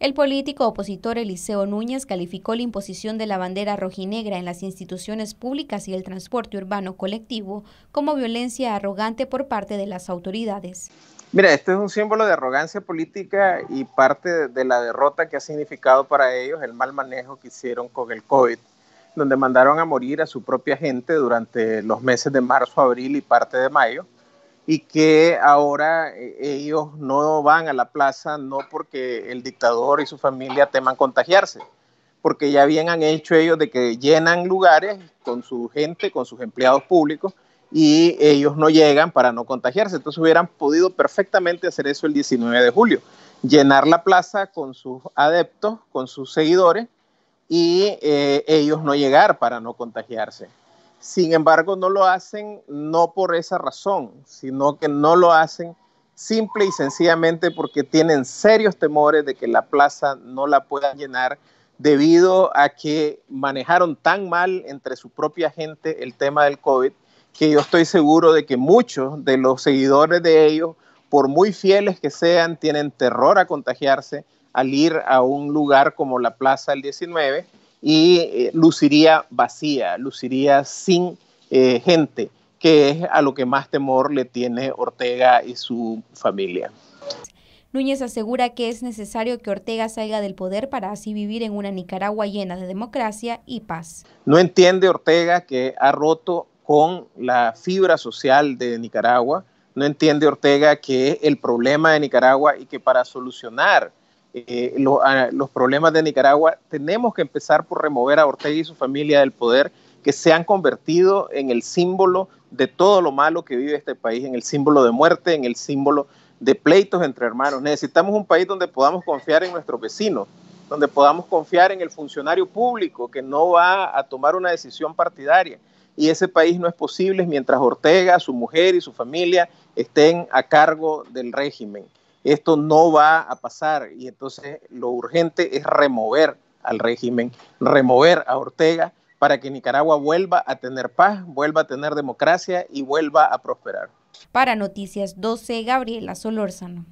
El político opositor Eliseo Núñez calificó la imposición de la bandera rojinegra en las instituciones públicas y el transporte urbano colectivo como violencia arrogante por parte de las autoridades. Mira, este es un símbolo de arrogancia política y parte de la derrota que ha significado para ellos el mal manejo que hicieron con el COVID, donde mandaron a morir a su propia gente durante los meses de marzo, abril y parte de mayo y que ahora eh, ellos no van a la plaza no porque el dictador y su familia teman contagiarse, porque ya bien han hecho ellos de que llenan lugares con su gente, con sus empleados públicos, y ellos no llegan para no contagiarse. Entonces hubieran podido perfectamente hacer eso el 19 de julio, llenar la plaza con sus adeptos, con sus seguidores, y eh, ellos no llegar para no contagiarse. Sin embargo, no lo hacen no por esa razón, sino que no lo hacen simple y sencillamente porque tienen serios temores de que la plaza no la puedan llenar debido a que manejaron tan mal entre su propia gente el tema del COVID, que yo estoy seguro de que muchos de los seguidores de ellos, por muy fieles que sean, tienen terror a contagiarse al ir a un lugar como la Plaza del 19 y eh, luciría vacía, luciría sin eh, gente, que es a lo que más temor le tiene Ortega y su familia. Núñez asegura que es necesario que Ortega salga del poder para así vivir en una Nicaragua llena de democracia y paz. No entiende Ortega que ha roto con la fibra social de Nicaragua, no entiende Ortega que el problema de Nicaragua y que para solucionar eh, ah, los problemas de Nicaragua, tenemos que empezar por remover a Ortega y su familia del poder, que se han convertido en el símbolo de todo lo malo que vive este país, en el símbolo de muerte, en el símbolo de pleitos entre hermanos. Necesitamos un país donde podamos confiar en nuestros vecinos, donde podamos confiar en el funcionario público que no va a tomar una decisión partidaria. Y ese país no es posible mientras Ortega, su mujer y su familia estén a cargo del régimen esto no va a pasar y entonces lo urgente es remover al régimen, remover a Ortega para que Nicaragua vuelva a tener paz, vuelva a tener democracia y vuelva a prosperar. Para Noticias 12, Gabriela Solórzano.